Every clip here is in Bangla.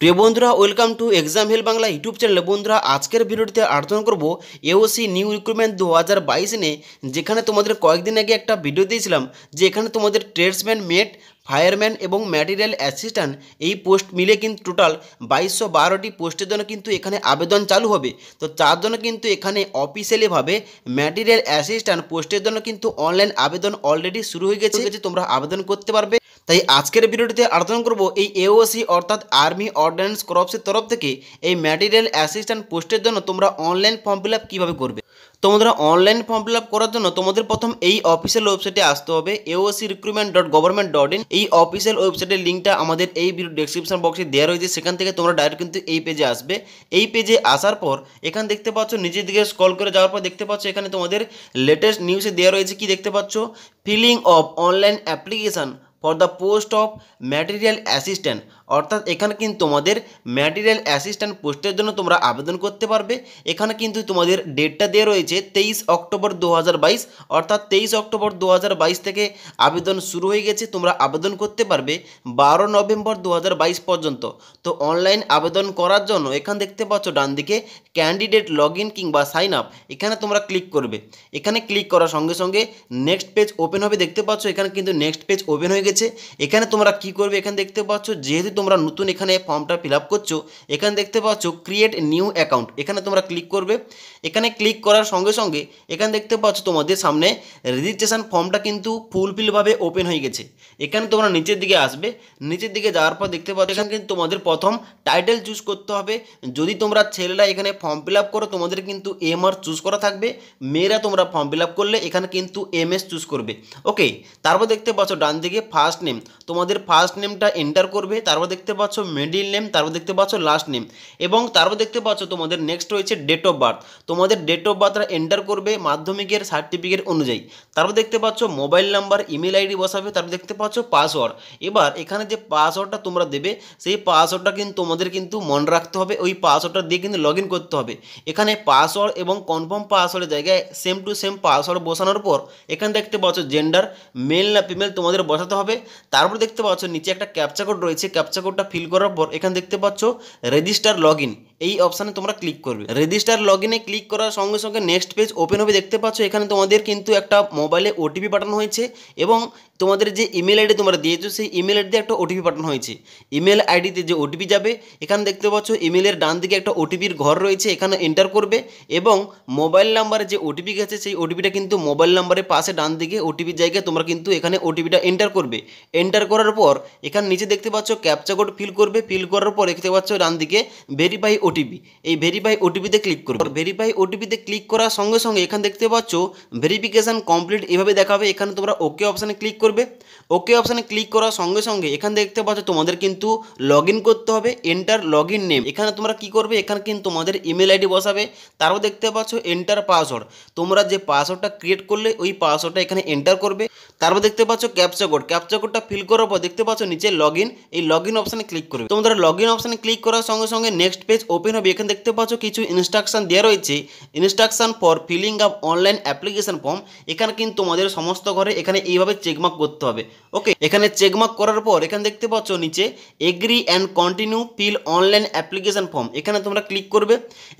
প্রিয় বন্ধুরা ওয়েলকাম টু এক্সাম হেল বাংলা ইউটিউব চ্যানেলে বন্ধুরা আজকের ভিডিওটিতে আলোচনা করব এওসি নিউ রিক্রুটমেন্ট দু হাজার বাইশ নিয়ে যেখানে তোমাদের কয়েকদিন আগে একটা ভিডিও দিয়েছিলাম যে এখানে তোমাদের ট্রেডসম্যান মেট ফায়ারম্যান এবং ম্যাটেরিয়াল অ্যাসিস্ট্যান্ট এই পোস্ট মিলে কিন্তু টোটাল বাইশশো বারোটি পোস্টের জন্য কিন্তু এখানে আবেদন চালু হবে তো তার জন্য কিন্তু এখানে অফিসিয়ালিভাবে ম্যাটেরিয়াল অ্যাসিস্ট্যান্ট পোস্টের জন্য কিন্তু অনলাইন আবেদন অলরেডি শুরু হয়ে গেছে তোমরা আবেদন করতে পারবে তাই আজকের ভিডিওটিতে আলোচনা করব এই এওসি অর্থাৎ আর্মি অর্ডিন্যান্স ক্রপসের তরফ থেকে এই ম্যাটেরিয়াল অ্যাসিস্ট্যান্ট পোস্টের জন্য তোমরা অনলাইন ফর্ম ফিল আপ কীভাবে করবে তোমাদের অনলাইন ফর্ম ফিল আপ করার জন্য তোমাদের প্রথম এই অফিসিয়াল ওয়েবসাইটে আসতে হবে AOC recruitment dot government dot in এই অফিসিয়াল ওয়েবসাইটের লিঙ্কটা আমাদের এই ভিডিও ডিসক্রিপশন বক্সে দেওয়া রয়েছে সেখান থেকে তোমরা ডাইরেক্ট কিন্তু এই পেজে আসবে এই পেজে আসার পর এখান দেখতে পাচ্ছ নিজের দিকে স্কল করে যাওয়ার পর দেখতে পাচ্ছ এখানে তোমাদের লেটেস্ট নিউজে দেওয়া রয়েছে কি দেখতে পাচ্ছ filling of online application for the post of material assistant অর্থাৎ এখানে কিন্তু তোমাদের ম্যাটেরিয়াল অ্যাসিস্ট্যান্ট পোস্টের জন্য তোমরা আবেদন করতে পারবে এখানে কিন্তু তোমাদের ডেটটা দেওয়া রয়েছে তেইশ অক্টোবর দু অর্থাৎ তেইশ অক্টোবর দু থেকে আবেদন শুরু হয়ে গেছে তোমরা আবেদন করতে পারবে বারো নভেম্বর দু পর্যন্ত তো অনলাইন আবেদন করার জন্য এখানে দেখতে পাচ্ছ ডান দিকে ক্যান্ডিডেট লগ ইন কিংবা সাইন আপ এখানে তোমরা ক্লিক করবে এখানে ক্লিক করার সঙ্গে সঙ্গে নেক্সট পেজ ওপেন হবে দেখতে পাচ্ছ এখানে কিন্তু নেক্সট পেজ ওপেন হয়ে গেছে এখানে তোমরা কি করবে এখানে দেখতে পাচ্ছ যেহেতু তোমরা নতুন এখানে ফর্মটা ফিল আপ করছো এখানে দেখতে পাচ্ছ ক্রিয়েট নিউ অ্যাকাউন্ট এখানে তোমরা ক্লিক করবে এখানে ক্লিক করার সঙ্গে সঙ্গে এখানে দেখতে পাচ্ছ তোমাদের সামনে রেজিস্ট্রেশন ফর্মটা কিন্তু ফুলফিলভাবে ওপেন হয়ে গেছে এখানে তোমরা নিচের দিকে আসবে নিচের দিকে যাওয়ার পর দেখতে পাচ্ছ এখানে কিন্তু তোমাদের প্রথম টাইটেল চুজ করতে হবে যদি তোমরা ছেলেরা এখানে ফর্ম ফিল আপ করো তোমাদের কিন্তু এম আর চুজ করা থাকবে মেয়েরা তোমরা ফর্ম ফিল আপ করলে এখানে কিন্তু এম এস চুজ করবে ওকে তারপর দেখতে পাচ্ছ ডান দিকে ফার্স্ট নেম তোমাদের ফার্স্ট নেমটা এন্টার করবে তারপর দেখতে পাচ্ছ মিডিল নেম তারপর দেখতে পাচ্ছ লাস্ট নেম এবং তারপর দেখতে পাচ্ছ তোমাদের নেক্সট রয়েছে ডেট অফ বার্থ তোমাদের ডেট অফ বার্থটা এন্টার করবে মাধ্যমিকের সার্টিফিকেট অনুযায়ী তারপর দেখতে পাচ্ছ মোবাইল নাম্বার ইমেল আইডি বসাবে তারপর দেখতে পাচ্ছ পাসওয়ার্ড এবার এখানে যে পাসওয়ার্ডটা তোমরা দেবে সেই পাসওয়ার্ডটা কিন্তু তোমাদের কিন্তু মনে রাখতে হবে ওই পাসওয়ার্ডটা দিয়ে কিন্তু লগ করতে হবে এখানে পাসওয়ার্ড এবং কনফার্ম পাসওয়ার্ডের জায়গায় সেম টু সেম পাসওয়ার্ড বসানোর পর এখানে দেখতে পাচ্ছ জেন্ডার মেল না ফিমেল তোমাদের বসাতে হবে হবে তারপর দেখতে পাচ্ছ নিচে একটা ক্যাপচা কোড রয়েছে ক্যাপচা কোডটা ফিল করার পর এখানে দেখতে পাচ্ছ রেজিস্টার লগ এই অপশানে তোমরা ক্লিক করবে রেজিস্টার লগ ক্লিক করার সঙ্গে সঙ্গে নেক্সট পেজ ওপেন হবে দেখতে পাচ্ছ এখানে তোমাদের কিন্তু একটা মোবাইলে ওটিপি পাঠানো হয়েছে এবং তোমাদের যে ইমেল আইডি তোমরা দিয়েছো সেই ইমেল আইডিতে একটা ওটিপি পাঠানো হয়েছে ইমেল আইডিতে যে ওটিপি যাবে এখানে দেখতে পাচ্ছ ইমেলের ডান দিকে একটা ওটিপির ঘর রয়েছে এখানে এন্টার করবে এবং মোবাইল নাম্বারে যে ওটিপি গেছে সেই ওটিপিটা কিন্তু মোবাইল নাম্বারের পাশে ডান দিকে ওটিপির জায়গায় তোমরা কিন্তু এখানে ওটিপিটা এন্টার করবে এন্টার করার পর এখানে নিচে দেখতে পাচ্ছ ক্যাপচা কোড ফিল করবে ফিল করার পর দেখতে পাচ্ছ ডান দিকে ভেরিফাই ওটিপি এই ভেরিফাই ওটিপিতে ক্লিক করবে ভেরিফাই ওটিপিতে ক্লিক করার সঙ্গে সঙ্গে এখানে দেখতে পাচ্ছ ভেরিফিকেশান কমপ্লিট এভাবে দেখাবে এখানে তোমরা ওকে অপশানে ক্লিক করবে ওকে অপশানে ক্লিক করার সঙ্গে সঙ্গে এখান দেখতে পাচ্ছ তোমাদের কিন্তু লগ করতে হবে এন্টার লগ নেম এখানে তোমরা কি করবে এখানে কিন্তু তোমাদের ইমেল আইডি বসাবে তারও দেখতে পাচ্ছ এন্টার পাসওয়ার্ড তোমরা যে পাসওয়ার্ডটা ক্রিয়েট করলে ওই পাসওয়ার্ডটা এখানে এন্টার করবে তারপর দেখতে পাচ্ছ ক্যাপচা কোড ক্যাপচা কোডটা ফিল করার পর দেখতে পাচ্ছ নিচে লগ এই লগ ইন অপশানে ক্লিক করবে তোমরা লগ ইন অপশানে ক্লিক করার সঙ্গে সঙ্গে নেক্সট পেজ ওপেন হবে এখানে দেখতে পাচ্ছ কিছু ইনস্ট্রাকশন দেওয়া রয়েছে instruction for filling up online application form এখানে কিন্তু তোমাদের সমস্ত ঘরে এখানে এইভাবে চেকমার্ক করতে হবে ওকে এখানে চেকমার্ক করার পর এখানে দেখতে পাচ্ছ নিচে agree and continue fill online application form এখানে তোমরা ক্লিক করবে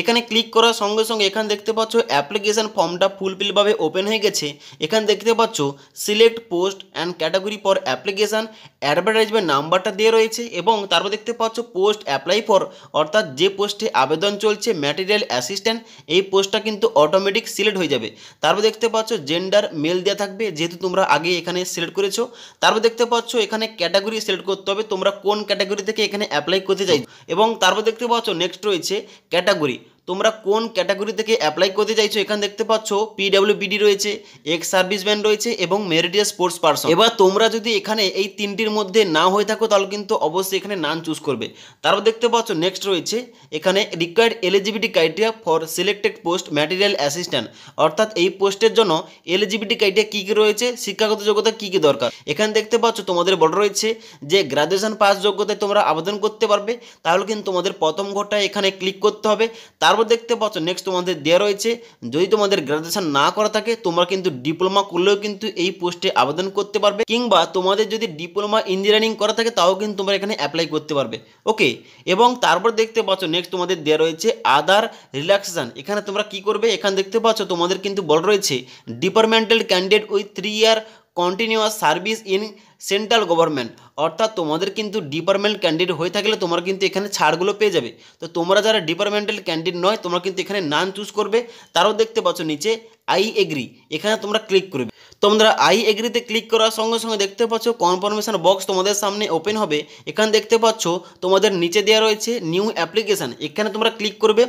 এখানে ক্লিক করার সঙ্গে সঙ্গে এখানে দেখতে পাচ্ছ অ্যাপ্লিকেশান ফর্মটা ফুলফিলভাবে ওপেন হয়ে গেছে এখানে দেখতে পাচ্ছ select post and category for application advertisement নাম্বারটা দেওয়া রয়েছে এবং তারপর দেখতে পাচ্ছ পোস্ট অ্যাপ্লাই ফর অর্থাৎ যে পোস্টে আবেদন চলছে ম্যাটেরিয়াল অ্যাসিস্ট্যান্ট এই পোস্টটা কিন্তু অটোমেটিক সিলেক্ট হয়ে যাবে তারপর দেখতে পাচ্ছ জেন্ডার মেল দেওয়া থাকবে যেহেতু তোমরা আগে এখানে সিলেক্ট করেছো তারপর দেখতে পাচ্ছ এখানে ক্যাটাগরি সিলেক্ট করতে হবে তোমরা কোন ক্যাটাগরি থেকে এখানে অ্যাপ্লাই করতে চাইছো এবং তারপর দেখতে পাচ্ছ নেক্সট রয়েছে ক্যাটাগরি তোমরা কোন ক্যাটাগরি থেকে অ্যাপ্লাই করতে চাইছো এখানে দেখতে পাচ্ছ পিডাব্লিউবিডি রয়েছে এক্স সার্ভিসম্যান রয়েছে এবং মেরিডিয়া স্পোর্টস পার্সন এবার তোমরা যদি এখানে এই তিনটির মধ্যে না হয়ে থাকো তাহলে কিন্তু অবশ্যই এখানে নান চুজ করবে তারপর দেখতে পাচ্ছ নেক্সট রয়েছে এখানে required eligibility criteria for selected post material assistant অর্থাৎ এই পোস্টের জন্য এলিজিবিলিটি ক্রাইটেরিয়া কী কী রয়েছে শিক্ষাগত যোগ্যতা কী কী দরকার এখানে দেখতে পাচ্ছ তোমাদের বড় রয়েছে যে গ্রাজুয়েশন পাস যোগ্যতায় তোমরা আবেদন করতে পারবে তাহলে কিন্তু তোমাদের প্রথম ঘরটায় এখানে ক্লিক করতে হবে তার তারপর দেখতে পাচ্ছ নেক্সট তোমাদের দেওয়া রয়েছে যদি তোমাদের গ্র্যাজুয়েশন না করা থাকে তোমরা কিন্তু ডিপ্লোমা করলেও কিন্তু এই পোস্টে আবেদন করতে পারবে কিংবা তোমাদের যদি ডিপ্লোমা ইঞ্জিনিয়ারিং করা থাকে তাও কিন্তু তোমরা এখানে অ্যাপ্লাই করতে পারবে ওকে এবং তারপর দেখতে পাচ্ছ নেক্সট তোমাদের দেওয়া রয়েছে আদার রিল্যাক্সেশন এখানে তোমরা কি করবে এখানে দেখতে পাচ্ছ তোমাদের কিন্তু বল রয়েছে departmental candidate with three year continuous service in central government অর্থাৎ তোমাদের কিন্তু ডিপার্টমেন্ট ক্যান্ডিডেট হয়ে থাকলে তোমরা কিন্তু এখানে ছাড়গুলো পেয়ে যাবে তো তোমরা যারা ডিপার্টমেন্টাল ক্যান্ডিডেট নয় তোমরা কিন্তু এখানে নান চুজ করবে তারাও দেখতে পাচ্ছ নিচে আই এগ্রি এখানে তোমরা ক্লিক করবে তোমরা আই এগ্রিতে ক্লিক করার সঙ্গে সঙ্গে দেখতে পাচ্ছ কনফার্মেশন বক্স তোমাদের সামনে ওপেন হবে এখানে দেখতে পাচ্ছ তোমাদের নিচে দেওয়া রয়েছে নিউ অ্যাপ্লিকেশান এখানে তোমরা ক্লিক করবে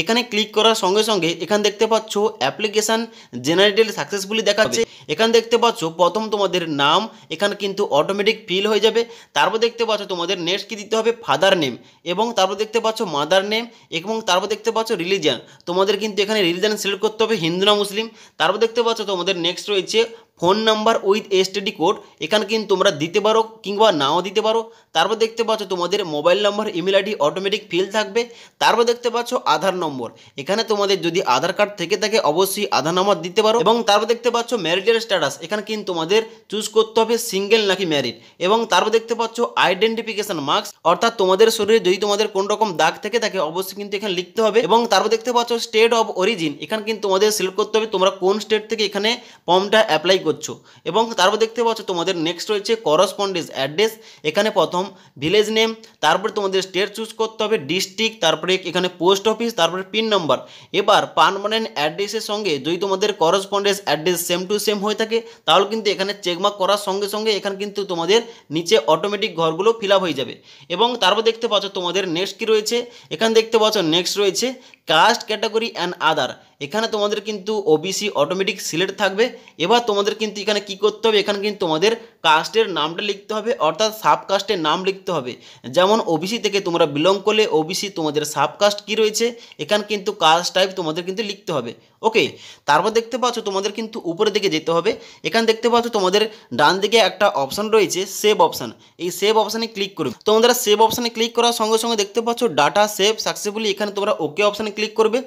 এখানে ক্লিক করার সঙ্গে সঙ্গে এখানে দেখতে পাচ্ছ অ্যাপ্লিকেশান জেনারেটেড সাকসেসফুলি দেখাচ্ছে এখানে দেখতে পাচ্ছ প্রথম তোমাদের নাম এখানে কিন্তু অটোমেটিক ফিল হয়ে যাবে তারপর দেখতে পাচ্ছ তোমাদের নেক্সট কী দিতে হবে ফাদার নেম এবং তারপর দেখতে পাচ্ছ মাদার নেম এবং তারপর দেখতে পাচ্ছ রিলিজিয়ান তোমাদের কিন্তু এখানে রিলিজিয়ান সিলেক্ট করতে হবে হিন্দু না মুসলিম তারপর দেখতে পাচ্ছ তোমাদের নেক্সট রয়েছে phone number with STD code এখানে কিন্তু তোমরা দিতে পারো কিংবা নাও দিতে পারো তারপর দেখতে পাচ্ছ তোমাদের mobile number email ID automatic fill থাকবে তারপর দেখতে পাচ্ছ আধার নম্বর এখানে তোমাদের যদি আধার কার্ড থেকে থাকে অবশ্যই আধার নম্বর দিতে পারো এবং তারপর দেখতে পাচ্ছ ম্যারিডের স্ট্যাটাস এখানে কিন্তু তোমাদের চুজ করতে হবে সিঙ্গেল নাকি ম্যারিড এবং তারপর দেখতে পাচ্ছ আইডেন্টিফিকেশন মার্কস অর্থাৎ তোমাদের শরীরে যদি তোমাদের কোন রকম দাগ থেকে থাকে অবশ্যই কিন্তু এখানে লিখতে হবে এবং তারপর দেখতে পাচ্ছ স্টেট অফ অরিজিন এখানে কিন্তু তোমাদের সিলেক্ট করতে হবে তোমরা কোন স্টেট থেকে এখানে ফর্মটা অ্যাপ্লাই করছো এবং তারপর দেখতে পাচ্ছ তোমাদের নেক্সট রয়েছে করসপন্ডেন্স অ্যাড্রেস এখানে প্রথম ভিলেজ নেম তারপরে তোমাদের স্টেট চুজ করতে হবে ডিস্ট্রিক্ট তারপরে এখানে পোস্ট অফিস তারপরে পিন নাম্বার এবার পারমানেন্ট অ্যাড্রেসের সঙ্গে যদি তোমাদের correspondence address same to same হয়ে থাকে তাহলে কিন্তু এখানে চেকমার্ক করার সঙ্গে সঙ্গে এখানে কিন্তু তোমাদের নিচে অটোমেটিক ঘরগুলো ফিল হয়ে যাবে এবং তারপর দেখতে পাচ্ছ তোমাদের নেক্সট কী রয়েছে এখানে দেখতে পাচ্ছ নেক্সট রয়েছে কাস্ট ক্যাটাগরি অ্যান্ড আদার এখানে তোমাদের কিন্তু ওবিসি অটোমেটিক সিলেক্ট থাকবে এবার তোমাদের কিন্তু এখানে কি করতে হবে এখানে কিন্তু তোমাদের কাস্টের নামটা লিখতে হবে অর্থাৎ সাবকাস্টের নাম লিখতে হবে যেমন ওবিসি থেকে তোমরা বিলং করলে ওবিসি তোমাদের সাবকাস্ট কি রয়েছে এখানে কিন্তু কাস্ট টাইপ তোমাদের কিন্তু লিখতে হবে ওকে তারপর দেখতে পাচ্ছ তোমাদের কিন্তু উপরের দিকে যেতে হবে এখানে দেখতে পাচ্ছ তোমাদের ডান দিকে একটা অপশান রয়েছে সেভ অপশান এই সেভ অপশানে ক্লিক করবে তোমরা সেভ অপশানে ক্লিক করার সঙ্গে সঙ্গে দেখতে পাচ্ছ ডাটা সেভ সাকসেসফুলি এখানে তোমরা ওকে অপশানে ক্লিক করবে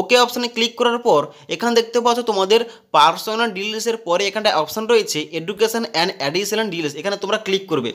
ওকে অপশানে ক্লিক করার পর এখানে দেখতে পাচ্ছ তোমাদের পার্সোনাল ডিটেলসের পরে এখানটা অপশান রয়েছে এডুকেশন অ্যান্ড অ্যাডিশনাল ডিটেলস এখানে তোমরা ক্লিক করবে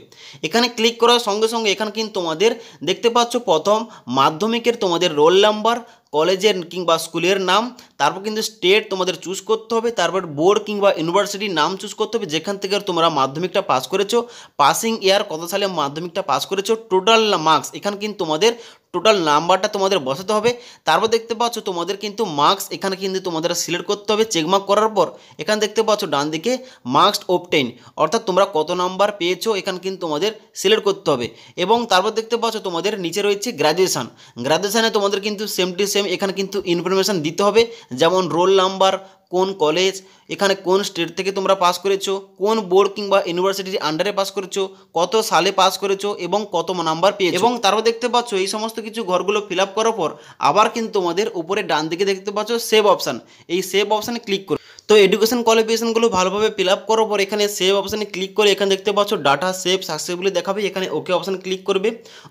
এখানে ক্লিক করার সঙ্গে সঙ্গে এখানে কিন্তু তোমাদের দেখতে পাচ্ছ প্রথম মাধ্যমিকের তোমাদের রোল নাম্বার কলেজের কিংবা স্কুলের নাম তারপর কিন্তু স্টেট তোমাদের চুজ করতে হবে তারপর বোর্ড কিংবা ইউনিভার্সিটির নাম চুজ করতে হবে যেখান থেকে তোমরা মাধ্যমিকটা পাস করেছো পাসিং ইয়ার কত সালে মাধ্যমিকটা পাস করেছো টোটাল মার্কস এখানে কিন্তু তোমাদের টোটাল নাম্বারটা তোমাদের বসাতে হবে তারপর দেখতে পাচ্ছ তোমাদের কিন্তু মার্কস এখানে কিন্তু তোমাদের সিলেক্ট করতে হবে চেকমার্ক করার পর এখানে দেখতে পাচ্ছ ডান দিকে মার্কস ওপটেন অর্থাৎ তোমরা কত নাম্বার পেয়েছো এখানে কিন্তু তোমাদের সিলেক্ট করতে হবে এবং তারপর দেখতে পাচ্ছ তোমাদের নিচে রয়েছে গ্র্যাজুয়েশান গ্র্যাজুয়েশানে তোমাদের কিন্তু সেম টু সেম এখানে কিন্তু ইনফরমেশান দিতে হবে যেমন রোল নাম্বার কোন কলেজ এখানে কোন স্টেট থেকে তোমরা পাস করেছো কোন বোর্ড কিংবা ইউনিভার্সিটির আন্ডারে পাস করেছো কত সালে পাস করেছো এবং কত নাম্বার পেয়েছো এবং তারপর দেখতে পাচ্ছ এই সমস্ত কিছু ঘরগুলো ফিল আপ করার পর আবার কিন্তু তোমাদের উপরে ডান দিকে দেখতে পাচ্ছ সেভ অপশান এই সেভ অপশানে ক্লিক করো তো এডুকেশন কোয়ালিফিকেশনগুলো ভালোভাবে ফিল আপ করার পর এখানে সেভ অপশানে ক্লিক করে এখানে দেখতে পাচ্ছ ডাটা সেভ সাকসেসফুলি দেখাবে এখানে ওকে অপশান ক্লিক করবে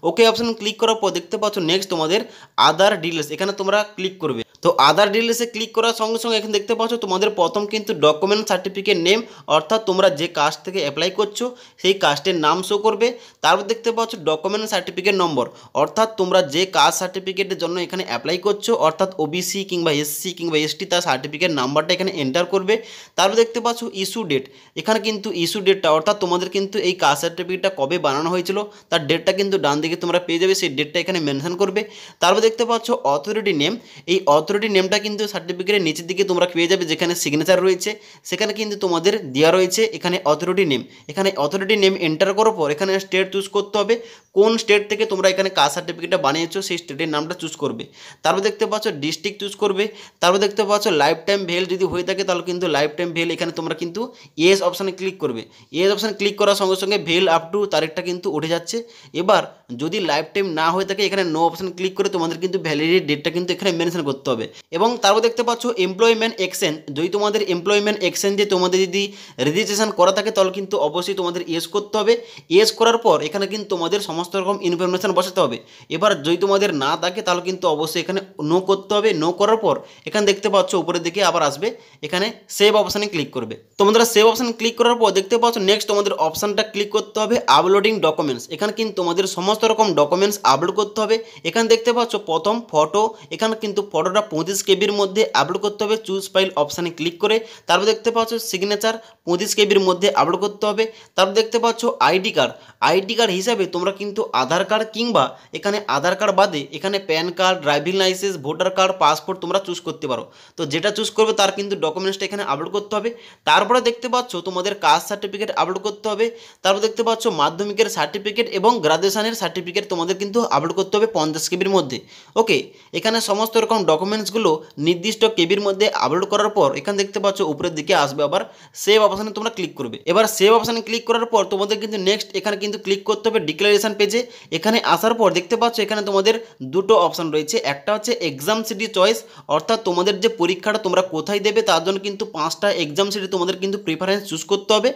ওকে অপশান ক্লিক করার পর দেখতে পাচ্ছ নেক্সট তোমাদের আদার ডিটেলস এখানে তোমরা ক্লিক করবে তো আদার ডিটেলসে ক্লিক করার সঙ্গে সঙ্গে এখানে দেখতে পাচ্ছ তোমাদের প্রথম কিন্তু ডকুমেন্ট সার্টিফিকেট নেম অর্থাৎ তোমরা যে কাস্ট থেকে অ্যাপ্লাই করছো সেই কাস্টের নাম শো করবে তারপর দেখতে পাচ্ছ ডকুমেন্ট সার্টিফিকেট নম্বর অর্থাৎ তোমরা যে কাস্ট সার্টিফিকেটের জন্য এখানে অ্যাপ্লাই করছো অর্থাৎ ওবিসি কিংবা এসসি কিংবা এসটি তার সার্টিফিকেট নাম্বারটা এখানে এন্টার করবে তারপর দেখতে পাচ্ছ ইস্যু ডেট এখানে কিন্তু ইস্যু ডেটটা অর্থাৎ তোমাদের কিন্তু এই কাস্ট সার্টিফিকেটটা কবে বানানো হয়েছিল তার ডেটটা কিন্তু ডান দিকে তোমরা পেয়ে যাবে সেই ডেটটা এখানে মেনশন করবে তারপর দেখতে পাচ্ছ অথরিটি নেম এই অথরিটি সতেরোটির নেমটা কিন্তু সার্টিফিকেটের নিচের দিকে তোমরা পেয়ে যাবে যেখানে সিগনেচার রয়েছে সেখানে কিন্তু তোমাদের দেওয়া রয়েছে এখানে অথরিটি নেম এখানে অথরিটি নেম এন্টার করার পর এখানে স্টেট চুজ করতে হবে কোন স্টেট থেকে তোমরা এখানে কাস্ট সার্টিফিকেটটা বানিয়েছো সেই স্টেটের নামটা চুজ করবে তারপর দেখতে পাচ্ছ ডিস্ট্রিক্ট চুজ করবে তারপর দেখতে পাচ্ছ লাইফ টাইম ভেল যদি হয়ে থাকে তাহলে কিন্তু লাইফ টাইম ভেল এখানে তোমরা কিন্তু এস অপশানে ক্লিক করবে এস অপশানে ক্লিক করার সঙ্গে সঙ্গে ভেল আপ টু তারিখটা কিন্তু উঠে যাচ্ছে এবার যদি লাইফ টাইম না হয়ে থাকে এখানে নো অপশান ক্লিক করে তোমাদের কিন্তু ভ্যালিডিটি ডেটটা কিন্তু এখানে মেনশন করতে হবে এবং তারপর দেখতে পাচ্ছ এমপ্লয়মেন্ট এক্সচেঞ্জ যদি তোমাদের এমপ্লয়মেন্ট এক্সচেঞ্জে তোমাদের যদি রেজিস্ট্রেশন করা থাকে তাহলে কিন্তু অবশ্যই তোমাদের ইয়েস করতে হবে ইয়েস করার পর এখানে কিন্তু তোমাদের সমস্ত রকম ইনফরমেশান বসাতে হবে এবার যদি তোমাদের না থাকে তাহলে কিন্তু অবশ্যই এখানে নো করতে হবে নো করার পর এখানে দেখতে পাচ্ছ উপরের দিকে আবার আসবে এখানে সেভ অপশানে ক্লিক করবে তোমাদের সেভ অপশান ক্লিক করার পর দেখতে পাচ্ছ নেক্সট তোমাদের অপশানটা ক্লিক করতে হবে আপলোডিং ডকুমেন্টস এখানে কিন্তু তোমাদের সমস্ত সমস্ত রকম ডকুমেন্টস আপলোড করতে হবে এখানে দেখতে পাচ্ছ প্রথম ফটো এখানে কিন্তু ফটোটা পঁচিশ কেবির মধ্যে আপলোড করতে হবে চুজ ফাইল অপশানে ক্লিক করে তারপর দেখতে পাচ্ছ সিগনেচার পঁচিশ কেবির মধ্যে আপলোড করতে হবে তারপর দেখতে পাচ্ছ আইডি কার্ড আইডি কার্ড হিসাবে তোমরা কিন্তু আধার কার্ড কিংবা এখানে আধার কার্ড বাদে এখানে PAN card driving licence voter card passport তোমরা চুজ করতে পারো তো যেটা চুজ করবে তার কিন্তু ডকুমেন্টসটা এখানে আপলোড করতে হবে তারপরে দেখতে পাচ্ছ তোমাদের কাস্ট সার্টিফিকেট আপলোড করতে হবে তারপর দেখতে পাচ্ছ মাধ্যমিকের সার্টিফিকেট এবং গ্রাজুয়েশনের সার্টিফিকেট সার্টিফিকেট তোমাদের কিন্তু আপলোড করতে হবে পঞ্চাশ কেবির মধ্যে ওকে এখানে সমস্ত রকম ডকুমেন্টসগুলো নির্দিষ্ট কেবির মধ্যে আপলোড করার পর এখানে দেখতে পাচ্ছ উপরের দিকে আসবে আবার সেভ অপশানে তোমরা ক্লিক করবে এবার সেভ অপশানে ক্লিক করার পর তোমাদের কিন্তু নেক্সট এখানে কিন্তু ক্লিক করতে হবে ডিক্লারেশন পেজে এখানে আসার পর দেখতে পাচ্ছ এখানে তোমাদের দুটো অপশান রয়েছে একটা হচ্ছে এক্সাম সিটি চয়েস অর্থাৎ তোমাদের যে পরীক্ষাটা তোমরা কোথায় দেবে তার জন্য কিন্তু পাঁচটা এক্সাম সিটি তোমাদের কিন্তু প্রিফারেন্স চুজ করতে হবে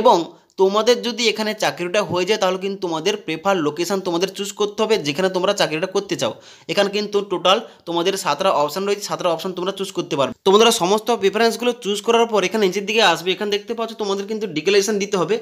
এবং তোমাদের যদি এখানে চাকরিটা হয়ে যায় তাহলে কিন্তু তোমাদের প্রেফার লোকেশান তোমাদের চুজ করতে হবে যেখানে তোমরা চাকরিটা করতে চাও এখানে কিন্তু টোটাল তোমাদের সাতটা অপশান রয়েছে সাতটা অপশান তোমরা চুজ করতে পারবে তোমরা সমস্ত প্রেফারেন্সগুলো চুজ করার পর এখানে নিচের দিকে আসবে এখানে দেখতে পাচ্ছ তোমাদের কিন্তু ডিক্লারেশন দিতে হবে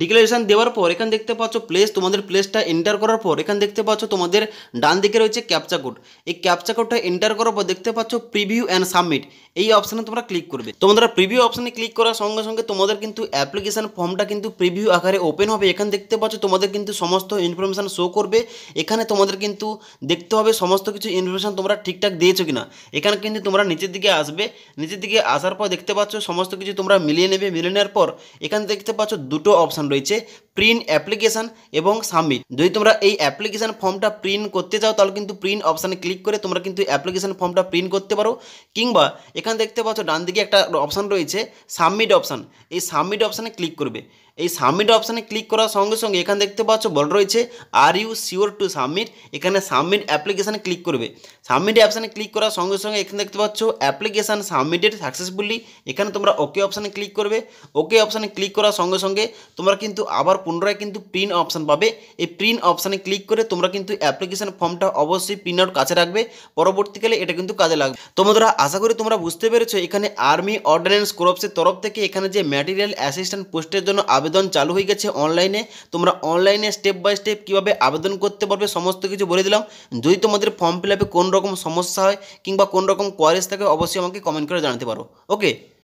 ডিক্লারেশন দেওয়ার পর এখানে দেখতে পাচ্ছ প্লেস তোমাদের প্লেসটা এন্টার করার পর এখানে দেখতে পাচ্ছ তোমাদের ডান দিকে রয়েছে ক্যাপচা কোড এই ক্যাপচা কোডটা এন্টার করার পর দেখতে পাচ্ছ প্রিভিউ অ্যান্ড সাবমিট এই অপশানে তোমরা ক্লিক করবে তোমরা প্রিভিউ অপশানে ক্লিক করার সঙ্গে সঙ্গে তোমাদের কিন্তু অ্যাপ্লিকেশান ফর্মটা কিন্তু প্রিভিউ আকারে ওপেন হবে এখানে দেখতে পাচ্ছ তোমাদের কিন্তু সমস্ত ইনফরমেশান শো করবে এখানে তোমাদের কিন্তু দেখতে হবে সমস্ত কিছু ইনফরমেশান তোমরা ঠিকঠাক দিয়েছো কিনা এখানে কিন্তু তোমরা নিচের দিকে আসবে নিচের দিকে আসার পর দেখতে পাচ্ছ সমস্ত কিছু তোমরা মিলিয়ে নেবে মিলিয়ে নেওয়ার পর এখানে দেখতে পাচ্ছ দুটো অপশান রয়েছে প্রিন্ট অ্যাপ্লিকেশান এবং সাবমিট যদি তোমরা এই অ্যাপ্লিকেশান ফর্মটা প্রিন্ট করতে চাও তাহলে কিন্তু প্রিন্ট অপশানে ক্লিক করে তোমরা কিন্তু অ্যাপ্লিকেশান ফর্মটা প্রিন্ট করতে পারো কিংবা এখানে দেখতে পাচ্ছ ডান দিকে একটা অপশান রয়েছে সাবমিট অপশান এই সাবমিট অপশানে ক্লিক করবে এই সাবমিট অপশানে ক্লিক করার সঙ্গে সঙ্গে এখানে দেখতে পাচ্ছ বল রয়েছে are you sure to submit এখানে সাবমিট অ্যাপ্লিকেশানে ক্লিক করবে সাবমিট অপশানে ক্লিক করার সঙ্গে সঙ্গে এখানে দেখতে পাচ্ছ অ্যাপ্লিকেশান সাবমিটেড সাকসেসফুলি এখানে তোমরা ওকে অপশানে ক্লিক করবে ওকে অপশানে ক্লিক করার সঙ্গে সঙ্গে তোমরা কিন্তু আবার পুনরায় কিন্তু প্রিন্ট অপশান পাবে এই প্রিন্ট অপশানে ক্লিক করে তোমরা কিন্তু অ্যাপ্লিকেশান ফর্মটা অবশ্যই প্রিন্ট আউট কাছে রাখবে পরবর্তীকালে এটা কিন্তু কাজে লাগবে তোমরা আশা করি তোমরা বুঝতে পেরেছো এখানে আর্মি অর্ডিন্যান্স ক্রপসের তরফ থেকে এখানে যে ম্যাটেরিয়াল অ্যাসিস্ট্যান্ট পোস্টের জন্য আবেদন চালু হয়ে গেছে অনলাইনে তোমরা অনলাইনে স্টেপ বাই স্টেপ কীভাবে আবেদন করতে পারবে সমস্ত কিছু বলে দিলাম যদি তোমাদের ফর্ম ফিল আপে কোন রকম সমস্যা হয় কিংবা কোন রকম কোয়ারেজ থাকে অবশ্যই আমাকে কমেন্ট করে জানাতে পারো ওকে